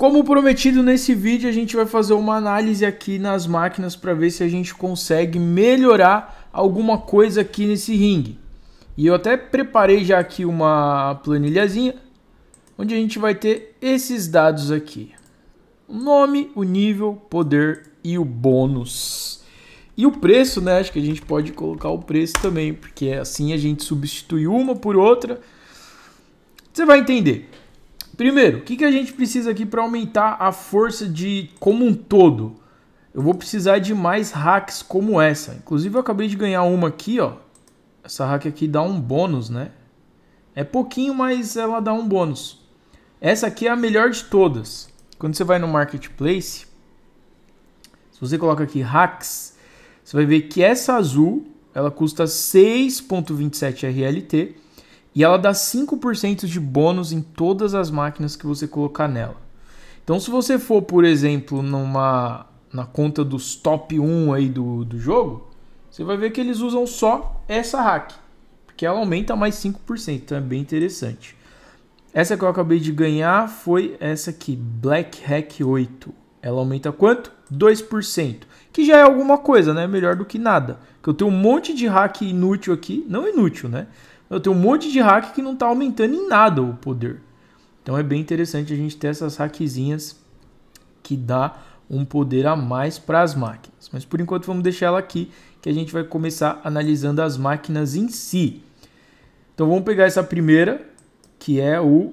Como prometido nesse vídeo, a gente vai fazer uma análise aqui nas máquinas para ver se a gente consegue melhorar alguma coisa aqui nesse ringue. E eu até preparei já aqui uma planilhazinha, onde a gente vai ter esses dados aqui. O nome, o nível, poder e o bônus. E o preço, né? Acho que a gente pode colocar o preço também, porque assim a gente substitui uma por outra. Você vai entender. Primeiro, o que, que a gente precisa aqui para aumentar a força de como um todo? Eu vou precisar de mais hacks como essa. Inclusive, eu acabei de ganhar uma aqui, ó. Essa hack aqui dá um bônus, né? É pouquinho, mas ela dá um bônus. Essa aqui é a melhor de todas. Quando você vai no marketplace, se você coloca aqui hacks, você vai ver que essa azul, ela custa 6.27 RLT e ela dá 5% de bônus em todas as máquinas que você colocar nela. Então, se você for, por exemplo, numa na conta dos top 1 aí do, do jogo, você vai ver que eles usam só essa hack, porque ela aumenta mais 5%, então é bem interessante. Essa que eu acabei de ganhar foi essa aqui, Black Hack 8. Ela aumenta quanto? 2%, que já é alguma coisa, né? Melhor do que nada. Que eu tenho um monte de hack inútil aqui, não inútil, né? Eu tenho um monte de hack que não está aumentando em nada o poder. Então é bem interessante a gente ter essas hackzinhas que dá um poder a mais para as máquinas. Mas por enquanto vamos deixar ela aqui, que a gente vai começar analisando as máquinas em si. Então vamos pegar essa primeira, que é o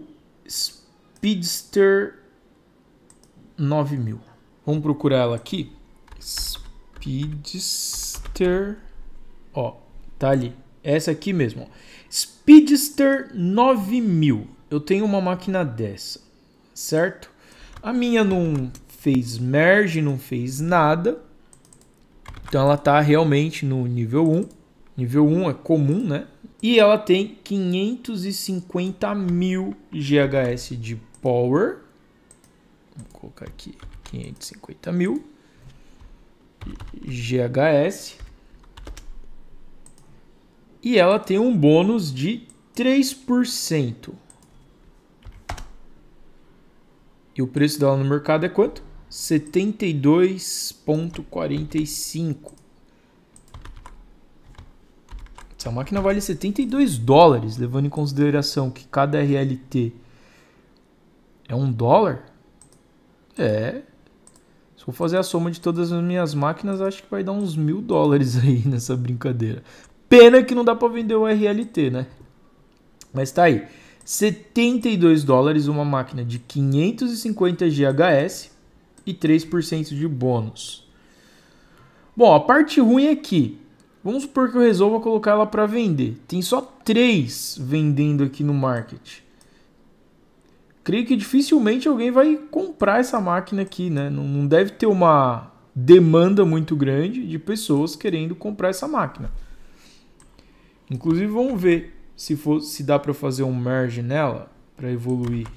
Speedster 9000. Vamos procurar ela aqui. Speedster, ó, tá ali. Essa aqui mesmo. Ó. Speedster 9000. Eu tenho uma máquina dessa, certo? A minha não fez merge, não fez nada. Então ela tá realmente no nível 1. Nível 1 é comum, né? E ela tem 550 mil GHS de power. Vou colocar aqui 550 mil GHS e ela tem um bônus de 3%. E o preço dela no mercado é quanto? 72,45. Essa máquina vale 72 dólares, levando em consideração que cada RLT é um dólar. É. Se eu fazer a soma de todas as minhas máquinas, acho que vai dar uns mil dólares aí nessa brincadeira. Pena que não dá para vender o RLT, né? Mas tá aí. 72 dólares uma máquina de 550 GHS e 3% de bônus. Bom, a parte ruim é que vamos supor que eu resolva colocar ela para vender. Tem só 3 vendendo aqui no market. Creio que dificilmente alguém vai comprar essa máquina aqui, né? Não deve ter uma demanda muito grande de pessoas querendo comprar essa máquina. Inclusive, vamos ver se, for, se dá para fazer um merge nela para evoluir.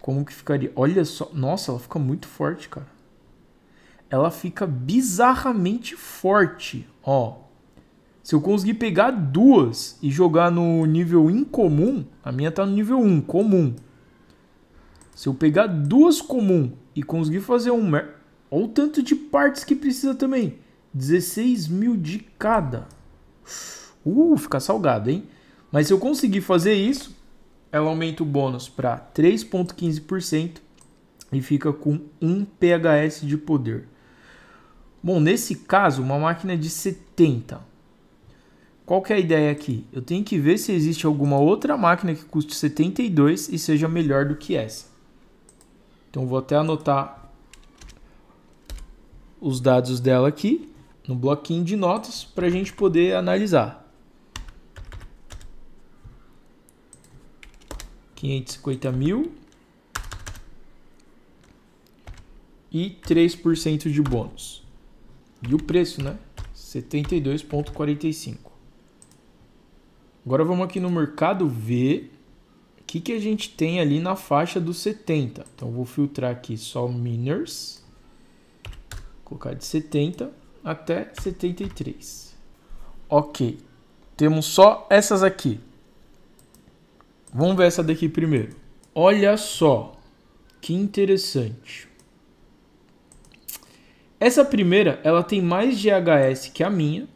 Como que ficaria? Olha só. Nossa, ela fica muito forte, cara. Ela fica bizarramente forte. Ó. Se eu conseguir pegar duas e jogar no nível incomum, a minha tá no nível 1, comum. Se eu pegar duas comum e conseguir fazer um merge... Olha o tanto de partes que precisa também. 16 mil de cada. Uh, fica salgado, hein? Mas se eu conseguir fazer isso, ela aumenta o bônus para 3,15% e fica com 1 PHS de poder. Bom, nesse caso, uma máquina de 70. Qual que é a ideia aqui? Eu tenho que ver se existe alguma outra máquina que custe 72 e seja melhor do que essa. Então vou até anotar os dados dela aqui no bloquinho de notas para a gente poder analisar. 550 mil e 3% de bônus. E o preço, né? 72,45. Agora vamos aqui no mercado ver o que, que a gente tem ali na faixa dos 70. Então vou filtrar aqui só miners, colocar de 70 até 73. Ok. Temos só essas aqui. Vamos ver essa daqui primeiro. Olha só. Que interessante. Essa primeira, ela tem mais GHS que a minha.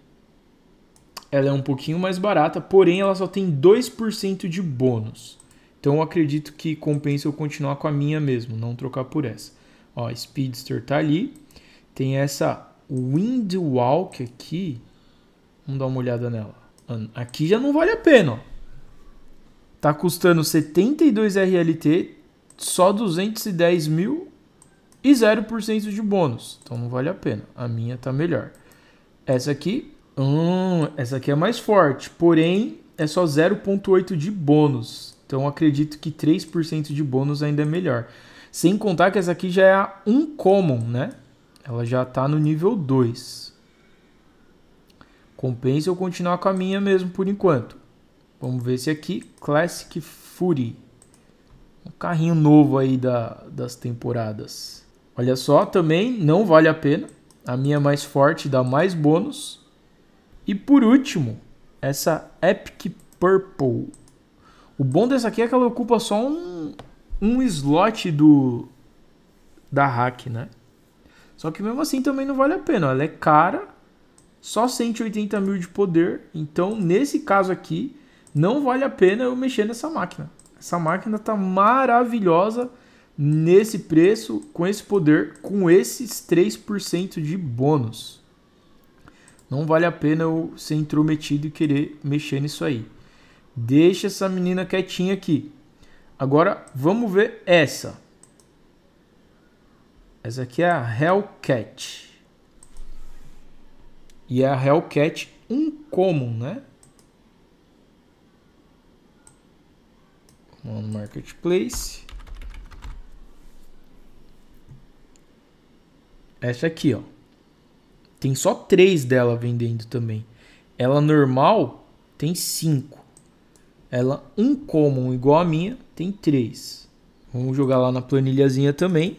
Ela é um pouquinho mais barata, porém ela só tem 2% de bônus. Então eu acredito que compensa eu continuar com a minha mesmo, não trocar por essa. Ó, Speedster tá ali. Tem essa Windwalk aqui. Vamos dar uma olhada nela. Aqui já não vale a pena, ó. Tá custando 72 RLT, só 210 mil e 0% de bônus. Então não vale a pena. A minha tá melhor. Essa aqui, hum, essa aqui é mais forte, porém é só 0.8 de bônus. Então acredito que 3% de bônus ainda é melhor. Sem contar que essa aqui já é a uncommon, né? Ela já está no nível 2. Compensa eu continuar com a minha mesmo por enquanto. Vamos ver se aqui, Classic Fury. Um carrinho novo aí da, das temporadas. Olha só, também não vale a pena. A minha mais forte dá mais bônus. E por último, essa Epic Purple. O bom dessa aqui é que ela ocupa só um, um slot do da hack, né? Só que mesmo assim também não vale a pena. Ela é cara, só 180 mil de poder. Então, nesse caso aqui, não vale a pena eu mexer nessa máquina. Essa máquina tá maravilhosa nesse preço, com esse poder, com esses 3% de bônus. Não vale a pena eu ser intrometido e querer mexer nisso aí. Deixa essa menina quietinha aqui. Agora vamos ver essa. Essa aqui é a Hellcat. E é a Hellcat Uncommon, né? Vamos no Marketplace. Essa aqui, ó. Tem só três dela vendendo também. Ela normal tem cinco. Ela um Uncommon, igual a minha, tem três. Vamos jogar lá na planilhazinha também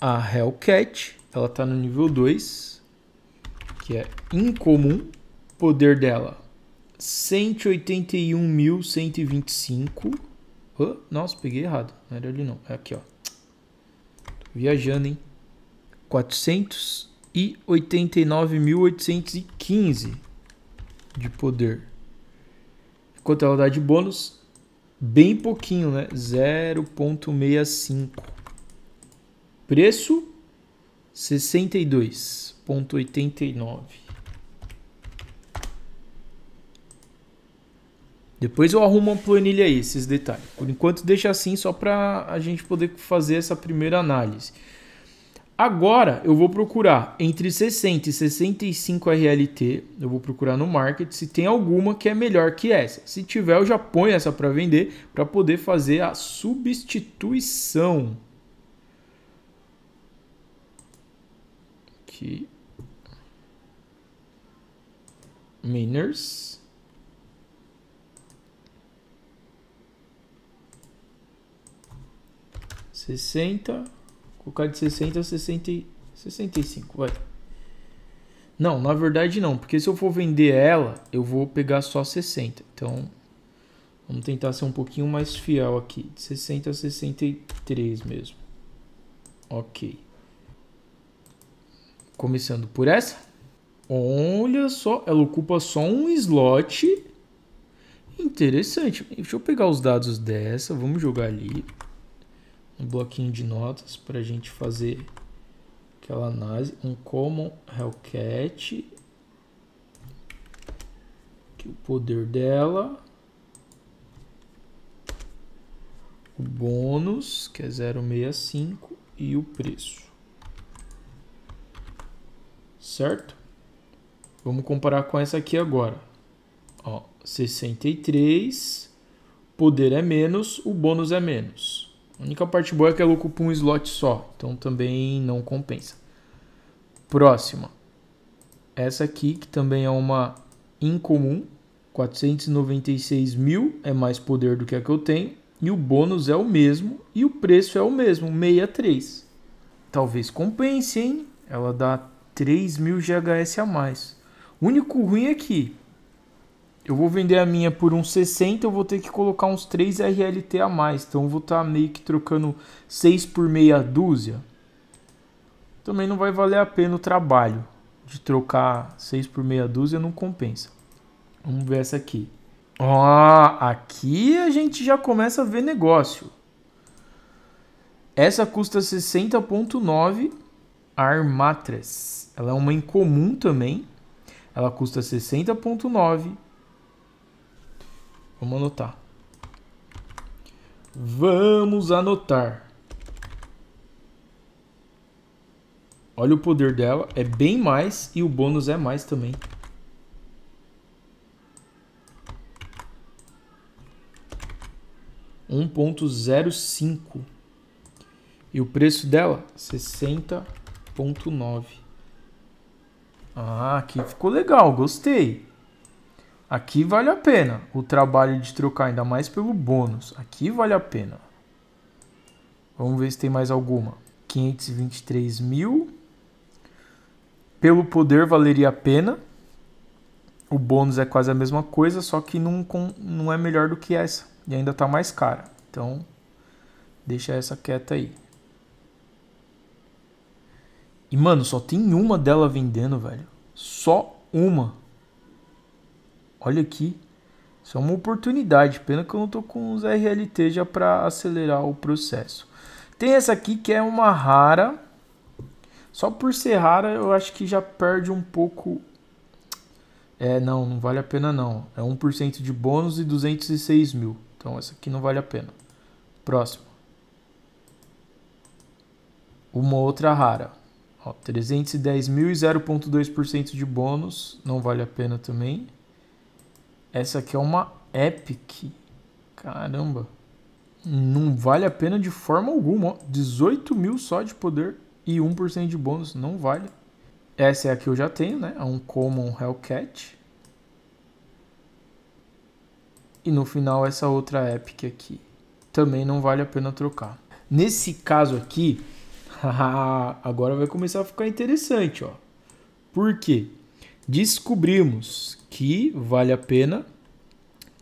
a Hellcat, ela está no nível 2, que é incomum. Poder dela, 181.125. Oh, nossa, peguei errado. Não era ali não. É aqui, ó. Tô viajando, hein? 489.815 de poder. Enquanto ela dá de bônus, bem pouquinho, né? 0.65. Preço 62,89. Depois eu arrumo uma planilha aí, esses detalhes. Por enquanto deixa assim só para a gente poder fazer essa primeira análise. Agora eu vou procurar entre 60 e 65 RLT, eu vou procurar no market se tem alguma que é melhor que essa. Se tiver, eu já ponho essa para vender para poder fazer a substituição. de miners. Sessenta, colocar de sessenta a sessenta e sessenta e cinco, vai. Não, na verdade não, porque se eu for vender ela, eu vou pegar só 60. Então, vamos tentar ser um pouquinho mais fiel aqui, de 60 a 63 mesmo. Ok. Começando por essa. Olha só, ela ocupa só um slot. Interessante. Deixa eu pegar os dados dessa, vamos jogar ali. Um bloquinho de notas para a gente fazer aquela análise. Um common Hellcat. Aqui o poder dela. O bônus, que é 0,65. E o preço certo? Vamos comparar com essa aqui agora. Ó, 63, poder é menos, o bônus é menos. A única parte boa é que ela ocupa um slot só, então também não compensa. Próxima. Essa aqui, que também é uma incomum. 496 mil é mais poder do que a que eu tenho. E o bônus é o mesmo. E o preço é o mesmo, 63. Talvez compense, hein? Ela dá 3.000 GHS a mais. O único ruim é que eu vou vender a minha por uns 60, eu vou ter que colocar uns 3 RLT a mais. Então eu vou estar tá meio que trocando 6 por meia dúzia. Também não vai valer a pena o trabalho de trocar 6 por meia dúzia, não compensa. Vamos ver essa aqui. Ah, aqui a gente já começa a ver negócio. Essa custa 60.9 Armatres. Ela é uma incomum também. Ela custa 60.9. Vamos anotar. Vamos anotar. Olha o poder dela. É bem mais e o bônus é mais também. Um ponto zero cinco. E o preço dela? Sessenta ponto nove. Ah, aqui ficou legal, gostei. Aqui vale a pena o trabalho de trocar, ainda mais pelo bônus. Aqui vale a pena. Vamos ver se tem mais alguma. 523 mil. Pelo poder valeria a pena. O bônus é quase a mesma coisa, só que não, não é melhor do que essa. E ainda está mais cara. Então, deixa essa quieta aí. E, mano, só tem uma dela vendendo, velho. Só uma. Olha aqui. Isso é uma oportunidade. Pena que eu não tô com os RLT já para acelerar o processo. Tem essa aqui que é uma rara. Só por ser rara, eu acho que já perde um pouco. É, não, não vale a pena não. É 1% de bônus e 206 mil. Então essa aqui não vale a pena. Próximo. Uma outra rara. Ó, 310 mil e 0,2% de bônus, não vale a pena também. Essa aqui é uma Epic. Caramba. Não vale a pena de forma alguma. 18 mil só de poder e 1% de bônus, não vale. Essa é a que eu já tenho, né? É um Common Hellcat. E no final essa outra Epic aqui. Também não vale a pena trocar. Nesse caso aqui, Agora vai começar a ficar interessante, ó. Por quê? Descobrimos que vale a pena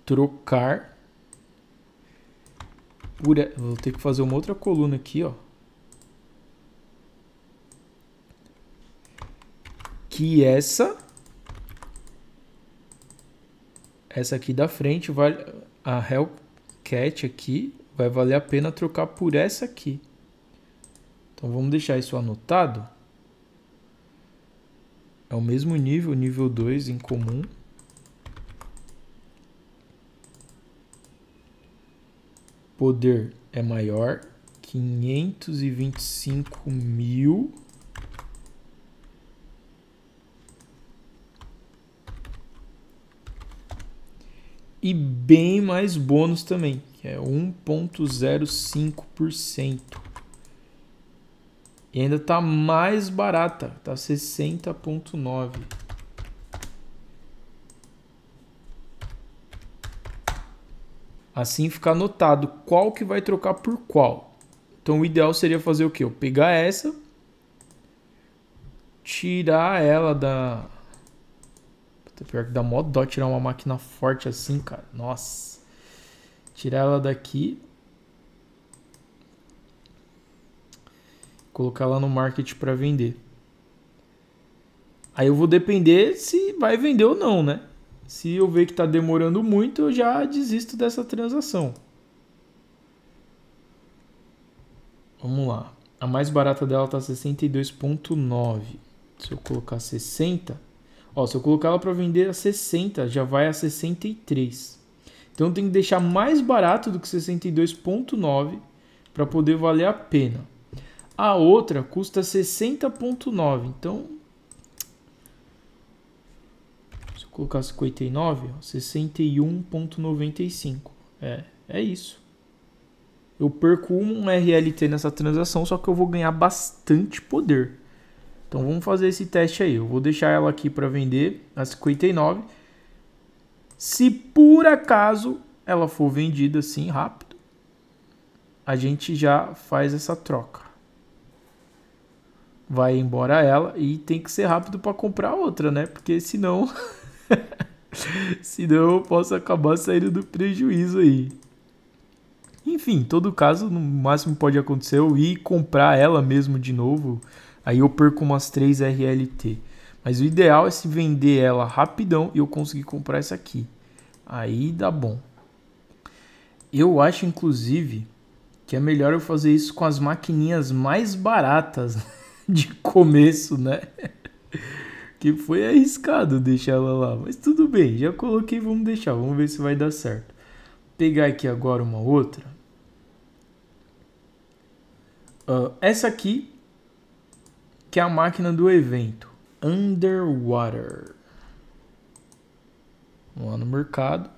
trocar por... Vou ter que fazer uma outra coluna aqui, ó. Que essa... Essa aqui da frente, vale a Hellcat aqui, vai valer a pena trocar por essa aqui. Então vamos deixar isso anotado. É o mesmo nível, nível 2 em comum. Poder é maior, 525 mil. E bem mais bônus também, que é 1,05%. E ainda tá mais barata, tá 60.9. Assim fica anotado qual que vai trocar por qual. Então o ideal seria fazer o que? Eu pegar essa, tirar ela da. pior que dá mó dó tirar uma máquina forte assim, cara. Nossa. Tirar ela daqui. colocar lá no market para vender. Aí eu vou depender se vai vender ou não, né? Se eu ver que está demorando muito, eu já desisto dessa transação. Vamos lá. A mais barata dela está 62.9. Se eu colocar 60, ó, se eu colocar ela para vender a 60, já vai a 63. Então eu tenho que deixar mais barato do que 62.9 para poder valer a pena. A outra custa 60.9, então se eu colocar 59, 61.95. É, é isso. Eu perco um RLT nessa transação, só que eu vou ganhar bastante poder. Então vamos fazer esse teste aí. Eu vou deixar ela aqui para vender a 59. Se por acaso ela for vendida assim rápido, a gente já faz essa troca vai embora ela e tem que ser rápido para comprar outra, né? Porque senão senão eu posso acabar saindo do prejuízo aí. Enfim, todo caso, no máximo pode acontecer eu ir comprar ela mesmo de novo, aí eu perco umas 3 RLT. Mas o ideal é se vender ela rapidão e eu conseguir comprar essa aqui. Aí dá bom. Eu acho inclusive que é melhor eu fazer isso com as maquininhas mais baratas. Né? de começo, né? Que foi arriscado deixar ela lá, mas tudo bem, já coloquei, vamos deixar, vamos ver se vai dar certo. Pegar aqui agora uma outra. Uh, essa aqui, que é a máquina do evento, Underwater. Vamos lá no mercado.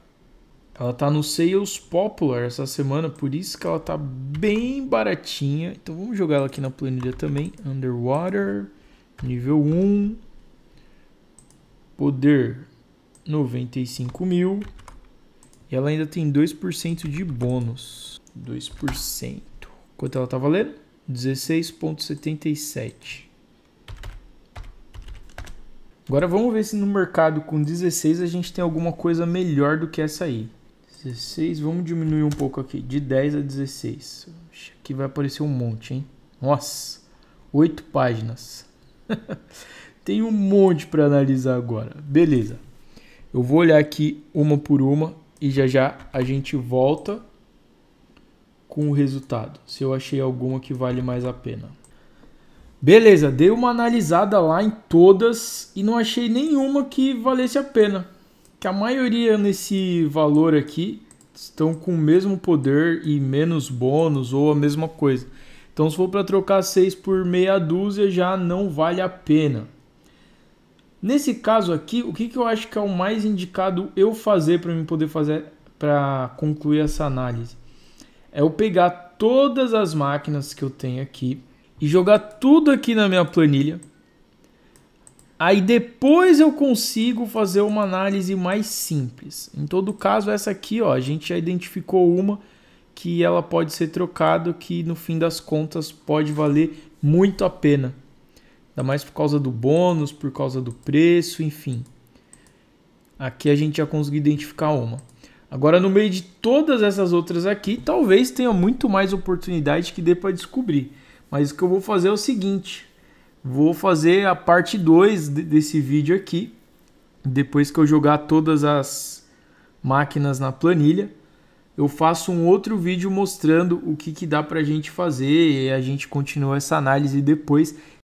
Ela tá no Sales Popular essa semana, por isso que ela tá bem baratinha. Então vamos jogar ela aqui na planilha também. Underwater, nível 1. Poder 95 mil. E ela ainda tem 2% de bônus. 2%. Quanto ela tá valendo? 16,77. Agora vamos ver se no mercado com 16 a gente tem alguma coisa melhor do que essa aí. 16, vamos diminuir um pouco aqui, de 10 a 16. Aqui vai aparecer um monte, hein? Nossa, 8 páginas. Tem um monte para analisar agora. Beleza. Eu vou olhar aqui uma por uma e já já a gente volta com o resultado, se eu achei alguma que vale mais a pena. Beleza, dei uma analisada lá em todas e não achei nenhuma que valesse a pena que a maioria nesse valor aqui estão com o mesmo poder e menos bônus ou a mesma coisa. Então se for para trocar 6 por meia dúzia já não vale a pena. Nesse caso aqui, o que, que eu acho que é o mais indicado eu fazer para mim poder fazer para concluir essa análise? É eu pegar todas as máquinas que eu tenho aqui e jogar tudo aqui na minha planilha Aí depois eu consigo fazer uma análise mais simples. Em todo caso, essa aqui, ó, a gente já identificou uma que ela pode ser trocada, que no fim das contas pode valer muito a pena. Ainda mais por causa do bônus, por causa do preço, enfim. Aqui a gente já conseguiu identificar uma. Agora, no meio de todas essas outras aqui, talvez tenha muito mais oportunidade que dê para descobrir. Mas o que eu vou fazer é o seguinte: Vou fazer a parte 2 desse vídeo aqui, depois que eu jogar todas as máquinas na planilha. Eu faço um outro vídeo mostrando o que, que dá para a gente fazer e a gente continua essa análise depois.